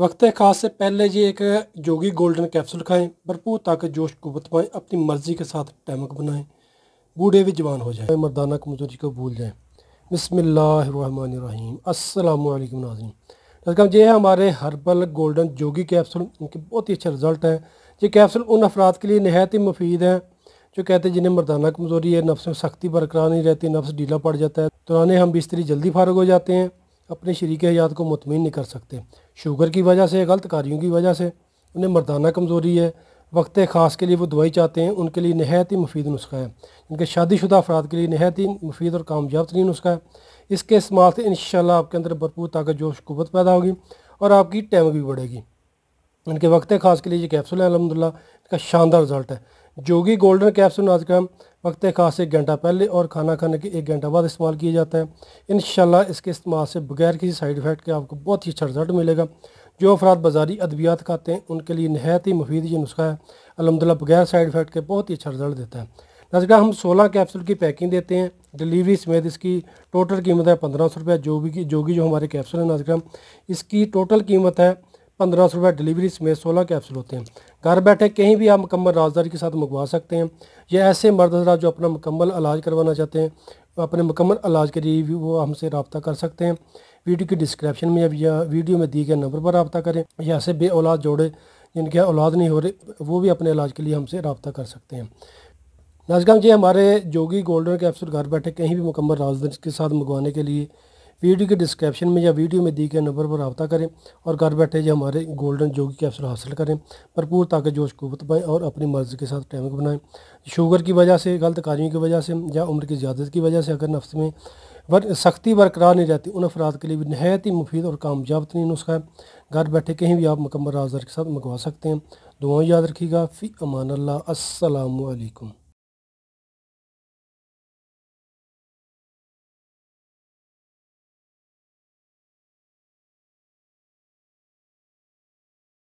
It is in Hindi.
वक्त खास से पहले ये एक जोगी गोल्डन कैप्सूल खाएं भरपूर तक जोश कुत पाएँ अपनी मर्ज़ी के साथ टमक बनाएं बूढ़े भी जवान हो जाएं मर्दाना कमजोरी को भूल जाएं बसमीम असलकम नाजीम डॉक्टर ये है हमारे हर्बल गोल्डन जोगी कैप्सूल इनके बहुत ही अच्छा रिज़ल्ट है ये कैप्सूल उन अफराद के लिए नहायत ही मुफीद हैं जो कहते हैं जिन्हें मरदाना कमज़ोरी है नफ्स में सख्ती बरकरार नहीं रहती नफ्स ढीला पड़ जाता है दौरान तो हम बिस्तरी जल्दी फारग हो जाते हैं अपने शरीक हयात को मुतमिन नहीं कर सकते शुगर की वजह से गलत कारियों की वजह से उन्हें मर्दाना कमज़ोरी है वक्त ख़ास के लिए वो दवाई चाहते हैं उनके लिए नहायत ही मुफीद नुस्खा है जिनके शादीशुदा अफराद के लिए नहायत ही मुफीद और कामयाब तरीन नुस्खा है इसके इस्तेमाल से इन आपके अंदर भरपूर ताकत जोश कुत पैदा होगी और आपकी टाइम भी बढ़ेगी इनके वक्त ख़ास के लिए ये कैप्सूल है अलहमदिल्ला इनका शानदार रिजल्ट है जोगी गोल्डन कैप्सूल नाजकाम वक्त खास एक घंटा पहले और खाना खाने के एक घंटा बाद इस्तेमाल किया जाता है इन इसके इस्तेमाल से बगैर किसी साइड इफ़ेक्ट के आपको बहुत ही अच्छा रिजल्ट मिलेगा जो अफराद बाजारी अद्वियात खाते हैं उनके लिए नहायत ही मुफीद ये नुस्खा है अलहमदिल्ला बगैर साइड इफ़ेक्ट के बहुत ही अच्छा रिजल्ट देता है नजरा हम सोलह कैप्सूल की पैकिंग देते हैं डिलीवरी समेत इसकी टोटल कीमत है पंद्रह सौ रुपये जो भी जो भी जो हमारे कैप्सूल है नजरा इसकी टोटल कीमत है पंद्रह सौ रुपये डिलीवरी समेत सोलह कैप्सूल होते हैं घर बैठे कहीं भी आप मुकम्मल राजदारी के साथ मंगवा सकते हैं या ऐसे मर्द हजरा जो अपना मुकम्मल इलाज करवाना चाहते हैं अपने मुकम्मल इलाज के लिए वो हमसे रबता कर सकते हैं वीडियो की डिस्क्रिप्शन में या वीडियो में दिए गए नंबर पर रबता करें या ऐसे बे औलाद जोड़े जिनके औलाद नहीं हो रहे वो भी अपने इलाज के लिए हमसे रबता कर सकते हैं नाजगाम जी हमारे जोगी गोल्डन कैप्सूल घर बैठे कहीं भी मुकम्मल राजदारी के साथ मंगवाने के लिए वीडियो के डिस्क्रिप्शन में या वीडियो में दी गए नंबर पर रबता करें और घर बैठे ही हमारे गोल्डन जोगी कैप्सूल हासिल करें भरपूर ताकत जोश को पाएँ और अपनी मर्ज़ी के साथ टैमिक बनाएँ शुगर की वजह से गलत कार्यों की वजह से या उम्र की ज़्यादत की वजह से अगर नफ्स में बर सख्ती बरकरार नहीं रहती उन अफराद के लिए भी नहायत ही मुफीद और कामयाब तरीन नुस्खा है घर बैठे कहीं भी आप मुकम्मल राजदार के साथ मंगवा सकते हैं दुआ याद रखिएगा फ़ी अमान अल्लाह